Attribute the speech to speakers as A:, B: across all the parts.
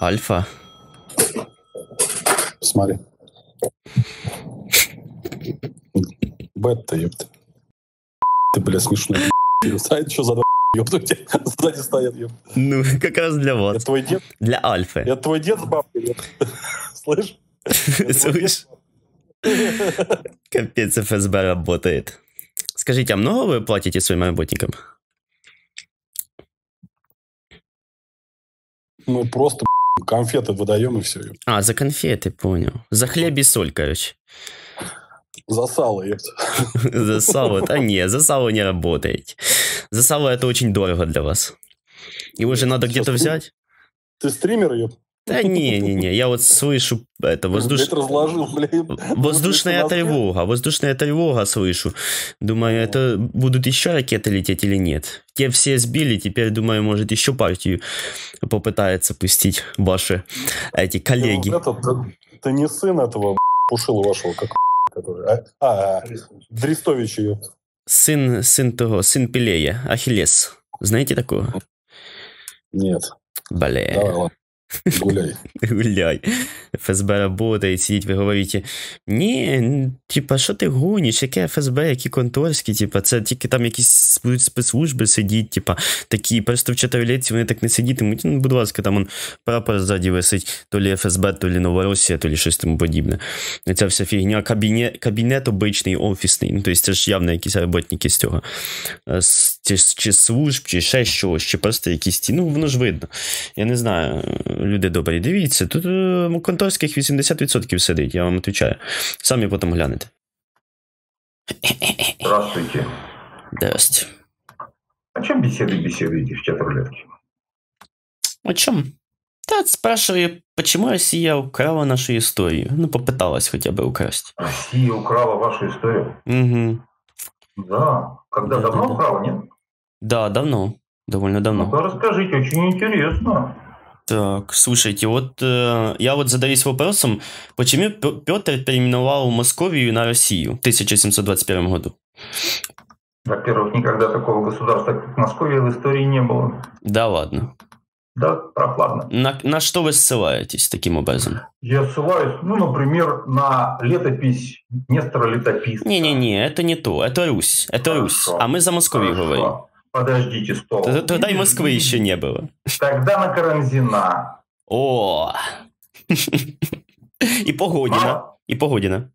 A: Альфа. Смотри.
B: Бета, ёпта. Ты, бля, смешной.
A: А это что за ёпта? Сзади стоят, ёпта. Ну, как раз для вот. Это твой дед? Для Альфы. Это твой дед с бабкой, Слышь? Слышь? Капец, ФСБ работает. Скажите, а много вы платите своим работникам?
B: Ну просто Конфеты выдаем и все.
A: А, за конфеты, понял. За хлеб и соль, короче. За сало, За сало? А не, за сало не работает. За сало это очень дорого для вас. Его же надо где-то взять. Ты стример, ёпт? Да не-не-не, я вот слышу это воздуш...
B: разложил, блин.
A: Воздушная тревога, воздушная тревога слышу. Думаю, это будут еще ракеты лететь или нет. Те все сбили, теперь, думаю, может, еще партию попытается пустить ваши эти ну, коллеги.
B: Это, ты, ты не сын этого пушила вашего, как который... А, а, а Дрестович ее.
A: Сын, сын того, сын Пелея, Ахиллес. Знаете такого? Нет. Блин. Давай, ладно. Гуляй. Гуляй. ФСБ работает, сидіть, ви говорите. Ні, типа, що ти гониш, яке ФСБ, які конторські, типа, це тільки там якісь спецслужби сидіть, типа, такі, просто в чотирилетці вони так не сидітимуть. Ну, будь ласка, там он прапор ззаді висить, то лі ФСБ, то лі Новоросія, то лі щось тому подібне. Ця вся фігня, кабінет, кабінет обичний, офісний. Ну, тобто це ж явно якісь роботники з цього. Е, чи, чи служб, чи ще щось, чи просто якісь ті. Ну, воно ж видно. Я не знаю. люди добрі, дивіться, тут у конторських 80% сидить, я вам відповідаю. Самі потім
C: глянете. Здравствуйте. Здрасте. О чем беседы беседуете в чат рулетки?
A: О чем? Та спрашивали, почему Россия украла нашу историю. Ну, попыталась хотя бы украсть.
C: Россия украла вашу историю? Угу. Да. Когда да, давно да, украла, да. нет?
A: Да, давно. Довольно давно.
C: ну расскажите, очень интересно.
A: Так, слушайте, вот э, я вот задаюсь вопросом, почему Петр переименовал Московию на Россию в 1721 году?
C: Во-первых, никогда такого государства, как Московия, в истории не было.
A: Да ладно.
C: Да, прохладно.
A: На, на что вы ссылаетесь таким образом?
C: Я ссылаюсь, ну, например, на летопись Нестора летопись.
A: Не-не-не, это не то, это Русь, это Хорошо. Русь, а мы за Московию Хорошо. говорим.
C: Подождите, стоп.
A: Тогда и Москвы еще не было.
C: Тогда на Карамзина.
A: О! И Погодина. И Погодина.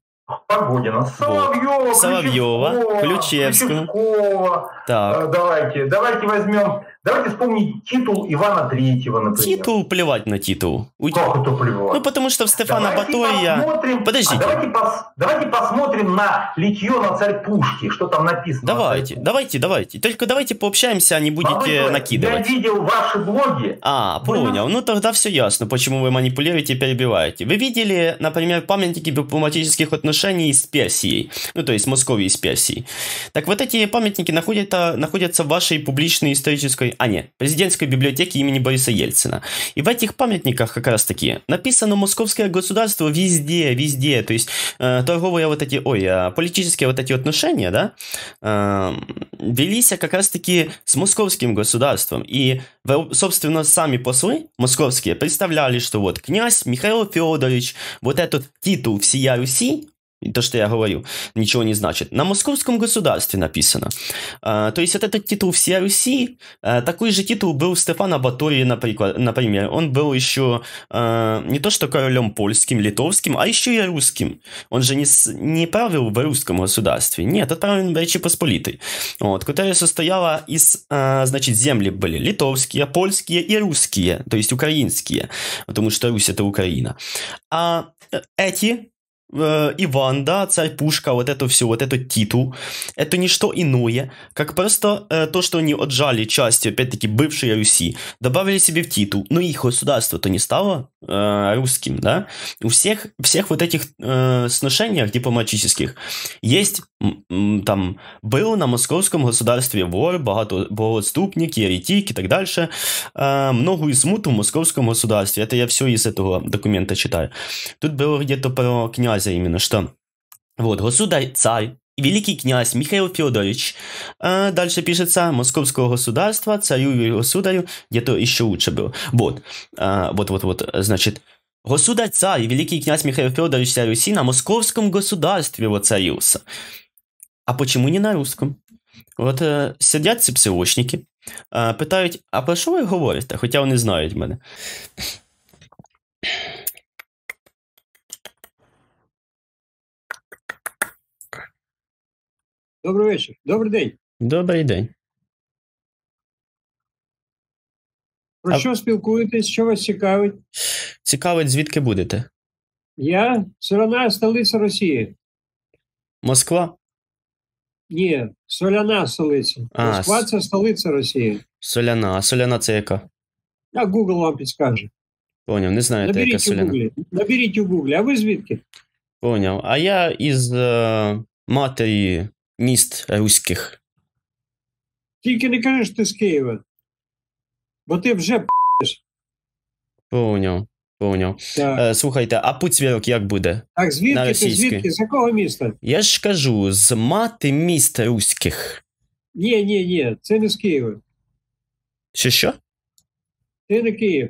C: Погодина, Соловьева, Соловьева Ключевского, Ключевского. Так. Э, давайте, давайте возьмем Давайте вспомнить титул Ивана Третьего, например.
A: Титул плевать на титул. У... Как это плевать? Ну, потому что в Стефана давайте Посмотрим... Подождите. А давайте, пос... давайте посмотрим на литье на царь Пушки, что там написано. Давайте, давайте, давайте. Только давайте пообщаемся, а не будете а вы, накидывать.
C: Я видел ваши блоги.
A: А, понял. Вы... Ну, тогда все ясно, почему вы манипулируете и перебиваете. Вы видели, например, памятники дипломатических отношений с Персией. Ну, то есть московии с Персией. Так вот эти памятники находятся, находятся в вашей публичной исторической а не, президентской библиотеки имени Бориса Ельцина. И в этих памятниках как раз таки написано московское государство везде, везде. То есть э, торговые вот эти, ой, э, политические вот эти отношения, да, э, велись как раз таки с московским государством. И, собственно, сами послы московские представляли, что вот князь Михаил Федорович, вот этот титул всея Руси, то, что я говорю, ничего не значит. На московском государстве написано. А, то есть вот этот титул «Всея Руси», а, такой же титул был у Стефана Батории, например. Он был еще а, не то что королем польским, литовским, а еще и русским. Он же не, не правил в русском государстве. Нет, это правил в Речи Посполитой, вот, которая состояла из, значит, земли были литовские, польские и русские, то есть украинские, потому что Русь это Украина. А э, эти э, да, царь Пушка, вот эту всю, вот эту титул, это не что иное, как просто э, то, что они отжали частью, опять-таки, бывшей Руси, добавили себе в титул, но ну их государство-то не стало э, русским, да, у всех, всех вот этих э, сношениях дипломатических есть, там, был на московском государстве вор, багато богоступник, еретик и так дальше, э, много измут в московском государстве, это я все из этого документа читаю. Тут было где-то про князя именно, что вот, государь-царь Великий князь Михаил Федорович. А дальше пишется Московского государства, царю и государю. Где-то еще лучше было. Вот. А, вот, вот, вот. Значит, государь царь, великий князь Михаил Федорович царь Руси на московском государстве воцарился. А почему не на русском? Вот е, э, сидять ці псилочники, е, питають, а про що ви говорите? Хотя вони знають мене.
C: Добрий вечір. Добрий день. Добрий день. Про а... що спілкуєтесь? Що вас цікавить?
A: Цікавить, звідки будете?
C: Я Соляна, столиця Росії. Москва? Ні, соляна столиця. А, Москва це столиця Росії.
A: Соляна, а соляна це яка?
C: А Google вам підскаже.
A: Поняв, не знаєте, Наберіть яка соляна.
C: У Наберіть у Гуглі, а ви звідки?
A: Поняв. А я із е, матері міст руських.
C: Тільки не кажеш ти з Києва, бо ти вже п***ш.
A: Поняв, поняв. Е, слухайте, а Пуцвірок як буде? Так, звідки ти звідки? З
C: якого міста?
A: Я ж кажу, з мати міст руських.
C: Ні, ні, ні, це не з Києва. Що що? Це не Київ.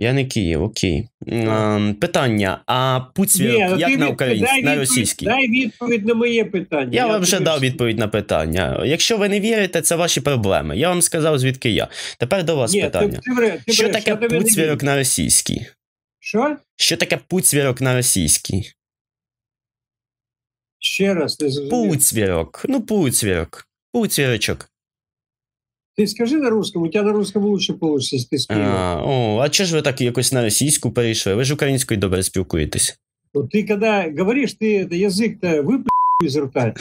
A: Я не Київ, окей. Е, питання: а Пуць Ні, ну як на відповідь, українській, на російській?
C: Дай відповідь на моє питання. Я, я вам вже дав
A: відповідь на питання. Якщо ви не вірите, це ваші проблеми. Я вам сказав, звідки я. Тепер до вас Ні, питання. Ти, ти
C: вре, ти що вре, таке Пуцвірок
A: на російській? Що? Що таке Пуцвірок на російській?
C: Ще раз не зрозумів.
A: Пуцвірок. Ну, Пуцвірок. Пуцвірочок.
C: Ти скажи на русскому, у тебе на русскому лучше вийде, якщо ти А,
A: о, а чого ж ви так якось на російську перейшли? Ви ж українською добре спілкуєтесь.
C: Ну, ти коли говориш, ти язик-то виплюєш із рта.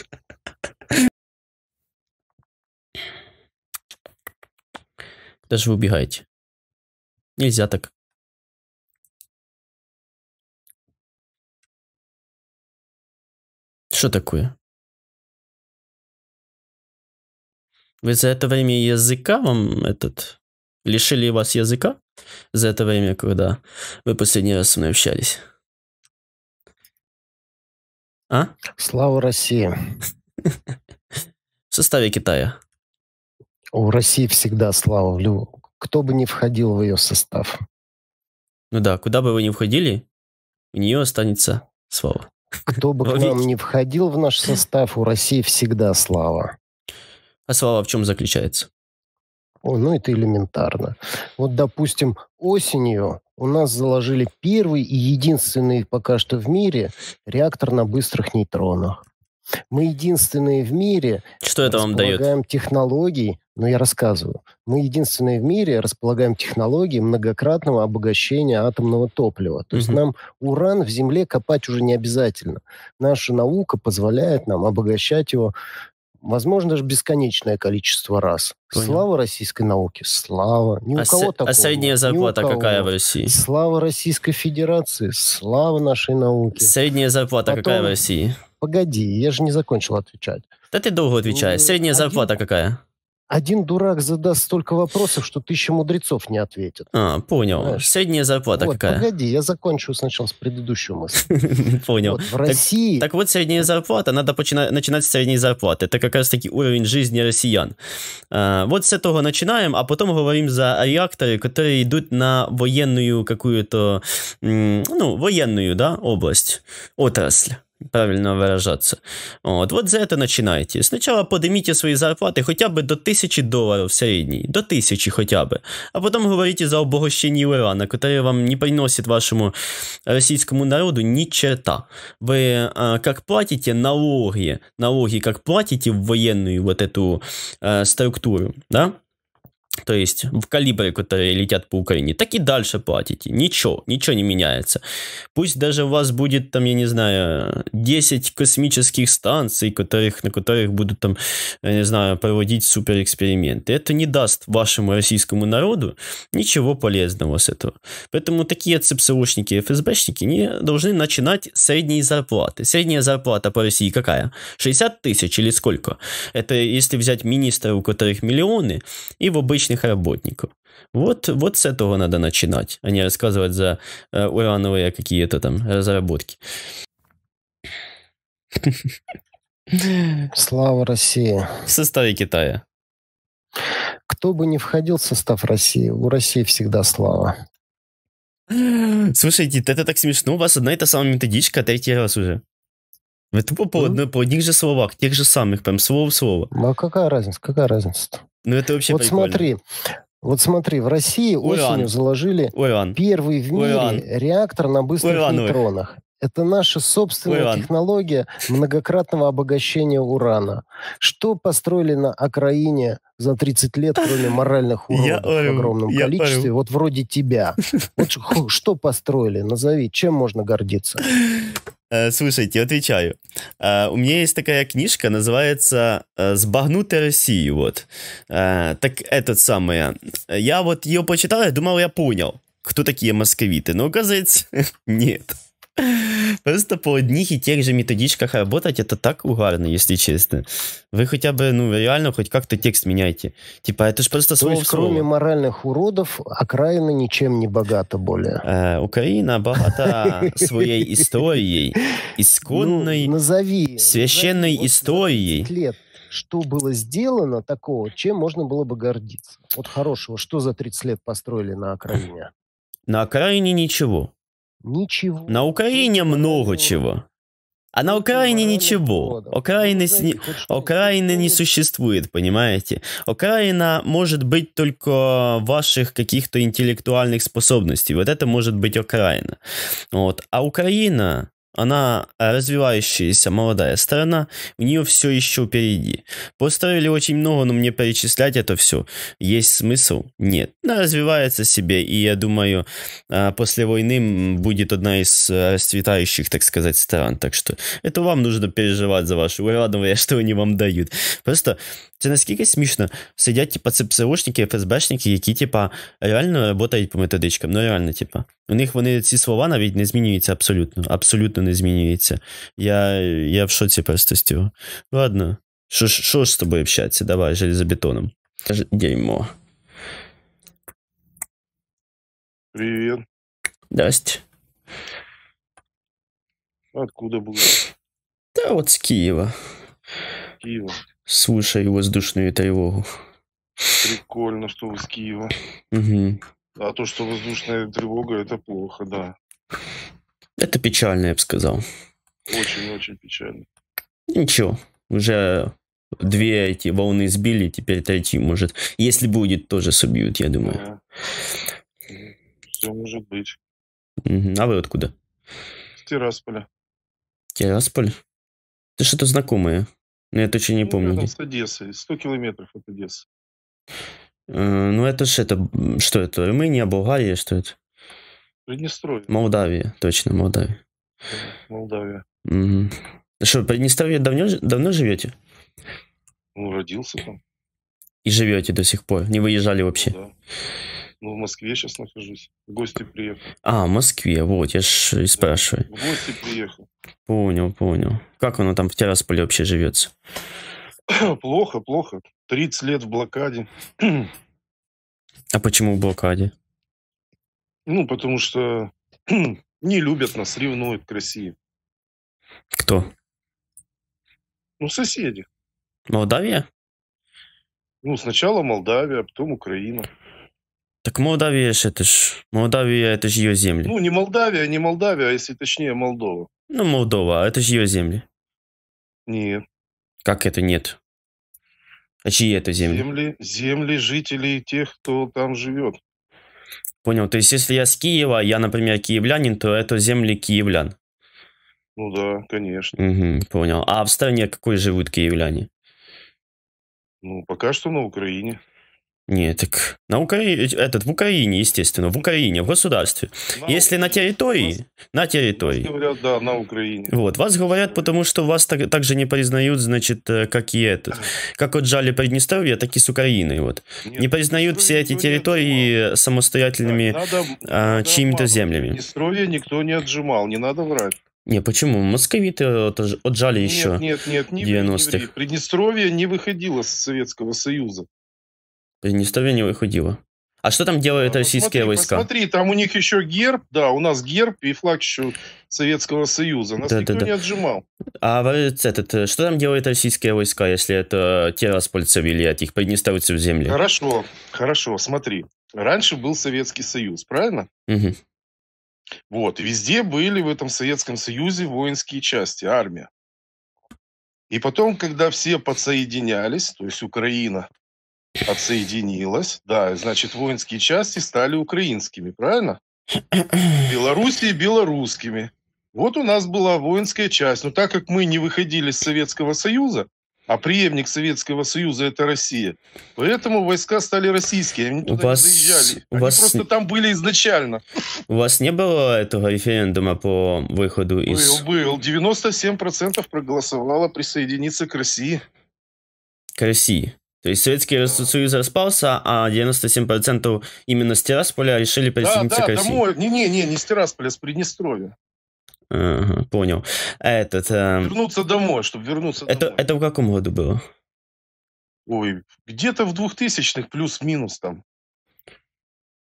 A: Куда же вы убегаете? Нельзя так.
C: Что такое? Вы за это время
A: языка вам этот... Лишили вас языка? За это время, когда вы последний раз со мной общались? А?
D: Слава России.
A: В составе Китая.
D: У России всегда слава. Кто бы ни входил в ее состав.
A: Ну да, куда бы вы ни входили, у нее останется слава.
D: Кто бы к нам не входил в наш состав, у России всегда слава. А слова в чем заключается? О, ну это элементарно. Вот, допустим, осенью у нас заложили первый и единственный пока что в мире реактор на быстрых нейтронах. Мы единственные в мире.
A: Что это вам дает?
D: Располагаем технологии, но ну, я рассказываю. Мы единственные в мире располагаем технологией многократного обогащения атомного топлива. То угу. есть нам уран в земле копать уже не обязательно. Наша наука позволяет нам обогащать его возможно, даже бесконечное количество раз. Понял. Слава российской науке, слава. Ни у а кого с... А такого. А средняя зарплата какая в России? Слава Российской Федерации, слава нашей науке.
A: Средняя зарплата Потом... какая в России?
D: Погоди, я же не закончил отвечать.
A: Да ты долго отвечаешь. Ну, средняя Один... зарплата какая?
D: один дурак задаст столько вопросов, что тысяча мудрецов не ответит.
A: А, понял. Знаешь? Средняя зарплата вот, какая? Погоди,
D: я закончу сначала с предыдущую мыслью.
A: Понял. в России... Так вот, средняя зарплата, надо начинать с средней зарплаты. Это как раз-таки уровень жизни россиян. А, вот с этого начинаем, а потом говорим за реакторы, которые идут на военную какую-то, ну, военную, да, область, отрасль. правильно выражаться. Вот, вот за это начинайте. Сначала поднимите свои зарплаты хотя бы до 1000 долларов в средней, до 1000 хоча бы, а потом говорите за обогащение урана, которое вам не приносит вашему российскому народу ни черта. Вы а, е, платите налоги, налоги как платите в военную вот эту а, е, структуру, да? то есть в калибры, которые летят по Украине, так и дальше платите. Ничего, ничего не меняется. Пусть даже у вас будет там, я не знаю, 10 космических станций, которых, на которых будут там, я не знаю, проводить суперэксперименты. Это не даст вашему российскому народу ничего полезного с этого. Поэтому такие ЦПСУшники и ФСБшники не должны начинать средние зарплаты. Средняя зарплата по России какая? 60 тысяч или сколько? Это если взять министра, у которых миллионы, и в обычных научных работников. Вот, вот с этого надо начинать, а не рассказывать за э, урановые какие-то там разработки.
D: Слава России.
A: В составе Китая.
D: Кто бы не входил в состав России, у России всегда слава.
A: Слушайте, это так смешно. У вас одна и та самая методичка, а третий раз уже. Вы тупо по, mm-hmm. по одних же словах, тех же самых, прям слово в слово.
D: Ну, а какая разница, какая разница-то?
A: Ну, это вообще вот прикольно. смотри,
D: вот смотри, в России Уран. осенью
A: заложили Уран. первый в мире Уран.
D: реактор на быстрых Уран. нейтронах это наша собственная Уран. технология многократного обогащения урана. Что построили на Украине за 30 лет, кроме моральных уродов я, в огромном я, количестве, я, вот вроде тебя? Вот что построили? Назови, чем можно гордиться?
A: Э, слушайте, отвечаю. Э, у меня есть такая книжка, называется э, «Сбагнутая Россия». Вот. Так этот самый. Я вот ее почитал, я думал, я понял, кто такие московиты. Но оказывается, нет. Просто по одних и тех же методичках работать, это так угарно, если честно. Вы хотя бы, ну, реально хоть как-то текст меняйте. Типа, это же просто слово есть, кроме
D: моральных уродов, окраина ничем не богата более.
A: Э, Украина богата своей историей, исконной, ну, назови, священной назови, историей.
D: лет что было сделано такого, чем можно было бы гордиться? Вот хорошего, что за 30 лет построили на окраине?
A: На окраине ничего. Ничего. На Украине много чего. А на Украине ничего. Украины, Украины не существует, понимаете? Украина может быть только ваших каких-то интеллектуальных способностей. Вот это может быть Украина. Вот. А Украина она развивающаяся молодая страна, у нее все еще впереди. Построили очень много, но мне перечислять это все есть смысл? Нет. Она развивается себе, и я думаю, а, после войны будет одна из э, расцветающих, так сказать, стран. Так что это вам нужно переживать за ваши урановые, что они вам дают. Просто це насколько смешно сидят типа, це ФСБшники, які, типа, реально работают по методичкам, ну реально, типа. У них вони ці слова навіть не змінюються абсолютно. Абсолютно не змінюються. Я я в шоці просто з цього. Ладно. Що ж що ж з тобою общатися? Давай, железобетоном. Дерьмо. Привет. Дасть.
B: Откуда були?
A: Да, от з Києва. Києва. Слушай воздушную тревогу.
B: Прикольно, что вы с Киева. Угу. А то, что воздушная тревога, это плохо, да.
A: Это печально, я бы сказал.
B: Очень-очень печально.
A: Ничего, уже две эти волны сбили, теперь третью, может. Если будет, тоже собьют, я думаю.
B: Все может быть.
A: А вы откуда?
B: С Тирасполя.
A: Тирасполь? Это что-то знакомое. Но я точно не ну, помню. Рядом с
B: Одессой. 100 километров от Одессы.
A: Э, ну, это же это... Что это? Румыния, Болгария, что это? Приднестровье. Молдавия, точно, Молдавия. Молдавия. Угу. Что, в Приднестровье давно, давно живете?
B: Ну, родился там.
A: И живете до сих пор? Не выезжали ну вообще? да.
B: Ну, в Москве сейчас нахожусь. В гости приехал.
A: А, в Москве, вот, я ж и да. спрашиваю. В
B: гости приехал.
A: Понял, понял. Как оно там в Террасполе вообще живется?
B: плохо, плохо. 30 лет в блокаде. А
A: почему в блокаде?
B: Ну, потому что не любят нас, ревнуют к России. Кто? Ну, соседи.
A: Молдавия?
B: Ну, сначала Молдавия, а потом Украина.
A: Так Молдавия ж это ж... Молдавия это ж ее земли. Ну,
B: не Молдавия, не Молдавия, а если точнее Молдова.
A: Ну, Молдова, а это же ее земли. Нет. Как это нет? А чьи это земли?
B: Земли, земли жителей тех, кто там живет.
A: Понял. То есть, если я с Киева, а я, например, киевлянин, то это земли киевлян.
B: Ну да, конечно.
A: Угу, понял. А в стране какой живут киевляне?
B: Ну, пока что на Украине.
A: Нет, так на Украине э, этот, в Украине, естественно, в Украине, в государстве. На Если на территории, нас... на территории. Нас
B: говорят, да, на Украине.
A: Вот, вас говорят, потому что вас так, же не признают, значит, э, как и этот. Как вот отжали Приднестровье, так и с Украиной, вот. Нет, не признают все эти территории самостоятельными а, чьими-то землями.
B: Приднестровье никто не отжимал, не надо врать.
A: Не, почему? Московиты отжали нет, еще
B: нет, нет, не
A: 90-х.
B: Приднестровье не выходило из Советского Союза.
A: Не выходило. А что там делают а, российские посмотри, войска? Смотри,
B: там у них еще герб, да, у нас герб и флаг еще Советского Союза. Нас да, никто да, да. отжимал.
A: А этот, э, что там делают российские войска, если это терраспольцы вели от их приднестровцев земли?
B: Хорошо, хорошо, смотри. Раньше был Советский Союз, правильно? Угу. Вот, везде были в этом Советском Союзе воинские части, армия. И потом, когда все подсоединялись, то есть Украина, отсоединилась. Да, значит, воинские части стали украинскими, правильно? Белоруссии белорусскими. Вот у нас была воинская часть. Но так как мы не выходили из Советского Союза, а преемник Советского Союза – это Россия. Поэтому войска стали российские, они туда у вас, не заезжали. Они вас... просто там были изначально.
A: У вас не было этого референдума по выходу из...
B: Был, был. 97% проголосовало
A: присоединиться к России. К России? То есть Советский Союз распался, а 97% именно с Тирасполя решили присоединиться да, да, к России. Домой.
B: Не, не, не, не с Тирасполя, а с Приднестровья.
A: Ага, понял. Этот, э...
B: Вернуться домой, чтобы
A: вернуться это, домой. Это в каком году было?
B: Ой, где-то в 2000-х плюс-минус там.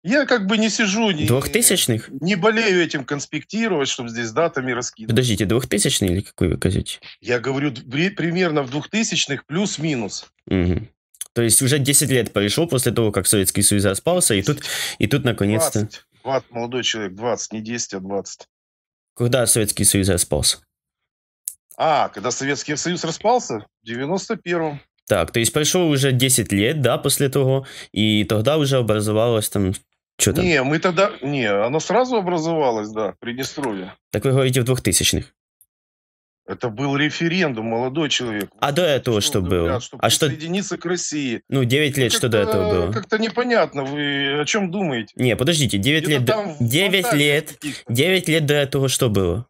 B: Я как бы не сижу... Не, двухтысячных? Не, не болею этим конспектировать, чтобы здесь датами раскидывать.
A: Подождите, двухтысячный или какой вы говорите?
B: Я говорю примерно в двухтысячных плюс-минус.
A: Угу. То есть уже 10 лет прошло после того, как Советский Союз распался, и тут, и тут наконец-то... 20,
B: 20, молодой человек, 20, не 10, а 20.
A: Когда Советский Союз распался?
B: А, когда Советский Союз распался? В 91-м.
A: Так, то есть прошло уже 10 лет, да, после того, и тогда уже образовалось там что то Не,
B: мы тогда... Не, оно сразу образовалось, да, Приднестровье.
A: Так вы говорите в 2000-х?
B: Это был референдум, молодой человек.
A: А до этого ну, что, что было? а что? Присоединиться к России. Ну, 9 лет, что до этого было? Как-то
B: непонятно, вы о чем думаете?
A: Не, подождите, 9 лет, до... 9 лет, 9 лет до этого что было?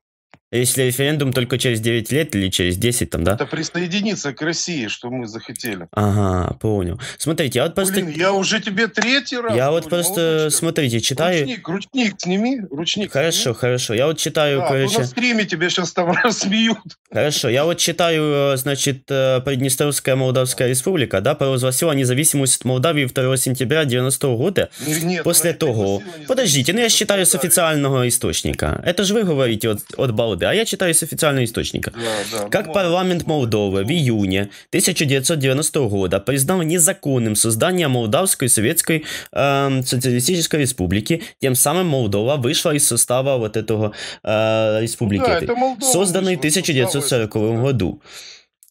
A: Если референдум только через 9 лет или через 10 там, да? Это
B: присоединиться к России, что мы захотели.
A: Ага, понял. Смотрите, я вот просто... Блин,
B: я уже тебе третий раз... Я вот
A: просто, молодец. смотрите, читаю... Ручник, ручник сними, ручник Хорошо, сними. хорошо. Я вот читаю, да, короче... Ну, на стриме тебе сейчас там рассмеют. Хорошо, я вот читаю, э, значит, э, Приднестровская Молдавская Республика, да, провозгласила независимость от Молдавии 2 сентября 90 -го года. Ну, нет, После того... Подождите, ну я ну, считаю с официального источника. Это же вы говорите от, от балды, а я читаю с официального источника. Да, да, ну, как ну, парламент Молдовы в июне 1990 года признал незаконным создание Молдавской Советской э, Социалистической Республики, тем самым Молдова вышла из состава вот этого э, республики, ну, да, это созданной в 1900 1940 году.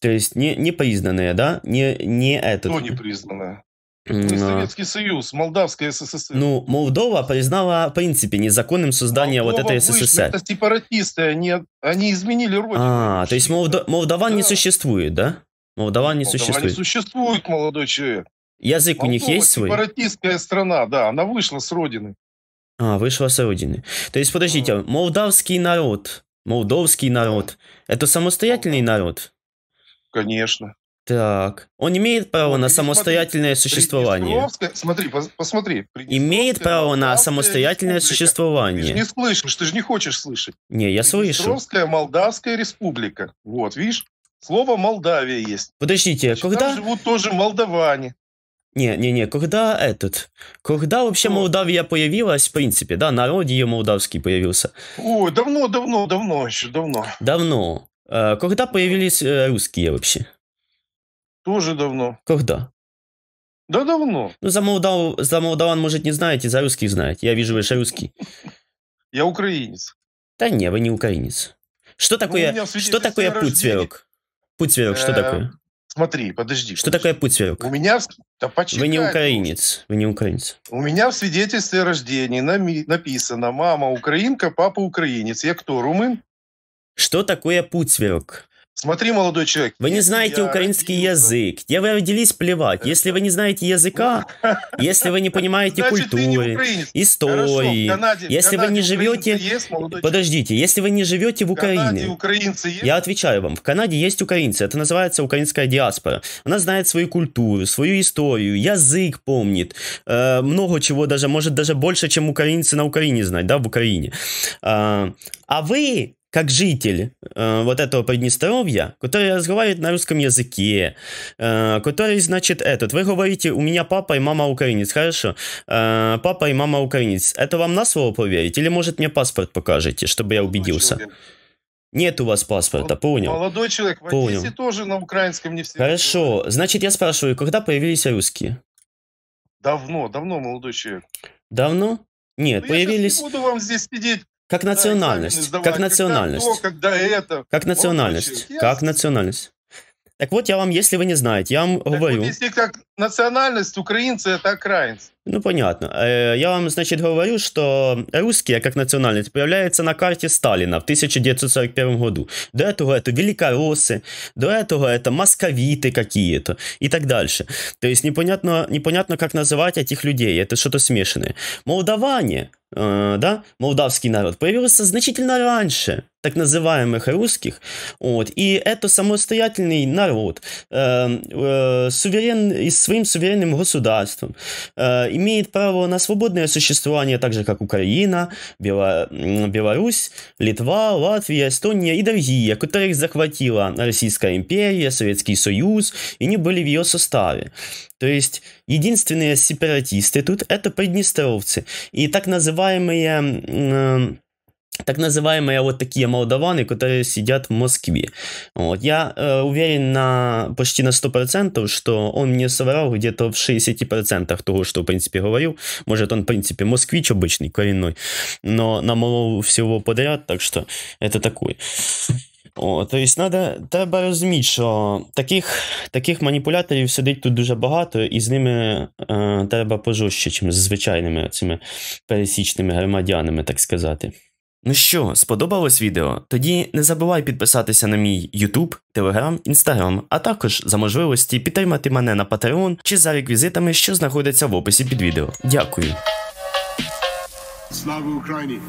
A: То есть не, не признанная, да? Не, не этот. Кто ну, не
B: признанная?
A: А. Советский
B: Союз, Молдавская СССР.
A: Ну, Молдова признала, в принципе, незаконным создание Молдова вот этой СССР. Это
B: сепаратисты, они, они изменили родину.
A: А, то есть Молдо, Молдова да. не существует, да? Молдова не Молдова существует. не
B: существует, молодой человек.
A: Язык Молдова у них есть свой?
B: сепаратистская страна, да, она вышла с родины.
A: А, вышла с родины. То есть, подождите, молдавский народ Молдовский народ. Это самостоятельный народ?
B: Конечно.
A: Так. Он имеет право ну, на самостоятельное смотри, существование.
B: Смотри, посмотри.
A: Имеет право на самостоятельное существование. Ты же не
B: слышишь, ты же не хочешь слышать.
A: Не, я слышу. Приднестровская
B: Молдавская республика. Вот, видишь? Слово Молдавия есть.
A: Подождите, Значит,
B: когда... Там живут тоже молдаване.
A: Не-не-не, когда этот... Когда вообще Молдавия появилась, в принципе, да, народ ее молдавский появился? Ой, давно-давно-давно еще, давно. Давно. Э, когда появились э, русские вообще?
B: Тоже давно.
A: Когда? Да давно. Ну, за, Молдав... за молдаван, может, не знаете, за русских знаете. Я вижу, вы же русский. Я украинец. Да не, вы не украинец. Что ну, такое, что такое путь сверок? Путь сверок, что э, такое? Смотри, подожди. Что подожди. такое путь, Серег? У меня... Да, почитай, Вы не украинец. Вы не украинец.
B: У меня в свидетельстве о рождении написано «Мама украинка, папа украинец». Я кто, румын?
A: Что такое путь, Серег?
B: Смотри, молодой
A: человек. Вы не знаете я... украинский язык. Я вы родились плевать. Если вы не знаете языка, если вы не понимаете Значит, культуры, не истории, Хорошо, Канаде, если Канаде вы не живете... Есть, Подождите, если вы не живете в Украине... Канаде, я отвечаю вам. В Канаде есть украинцы. Это называется украинская диаспора. Она знает свою культуру, свою историю, язык помнит. Э, много чего даже, может даже больше, чем украинцы на Украине знать, да, в Украине. Э, а вы как житель э, вот этого Приднестровья, который разговаривает на русском языке, э, который, значит, этот, вы говорите, у меня папа и мама украинец, хорошо, э, папа и мама украинец, это вам на слово поверить, или, может, мне паспорт покажете, чтобы я убедился? нет у вас паспорта, понял. Молодой человек, в понял. Одессе
B: тоже на украинском не все.
A: Хорошо, говорят. значит, я спрашиваю, когда появились русские?
B: Давно, давно, молодой человек.
A: Давно? Нет, ну, появились... Я не буду вам здесь сидеть как национальность. Как национальность.
B: Когда это.
A: Как национальность. Как национальность. Так вот, я вам, если вы не знаете, я вам так говорю... Вот, если
B: как национальность, украинцы — это украинцы.
A: Ну, понятно. Э, я вам, значит, говорю, что русские, как национальность, появляются на карте Сталина в 1941 году. До этого это великоросы, до этого это московиты какие-то и так дальше. То есть непонятно, непонятно как называть этих людей, это что-то смешанное. Молдаване Э, да, молдавский народ появился значительно раньше так называемых русских. Вот. И это самостоятельный народ э, э, суверен, и своим суверенным государством э, имеет право на свободное существование, так же как Украина, Бело, Беларусь, Литва, Латвия, Эстония и другие, которых захватила Российская империя, Советский Союз, и не были в ее составе. То есть единственные сепаратисты тут это приднестровцы и так называемые... Э, так называемые вот такие молдаваны, которые сидят в Москве. Вот. Я э, уверен на, почти на 100%, что он мне соврал где-то в 60% того, что, в принципе, говорил. Может, он, в принципе, москвич обычный, коренной, но намолол всего подряд, так что это такое. О, то есть надо, треба розуміти, що таких таких маніпуляторів сидить тут дуже багато, і з ними е, треба пожорстче, чим з звичайними цими пересічними громадянами, так сказати. Ну що, сподобалось відео? Тоді не забувай підписатися на мій YouTube, Telegram, Instagram, а також за можливості підтримати мене на Patreon чи за реквізитами, що знаходяться в описі під відео. Дякую. Слава Україні!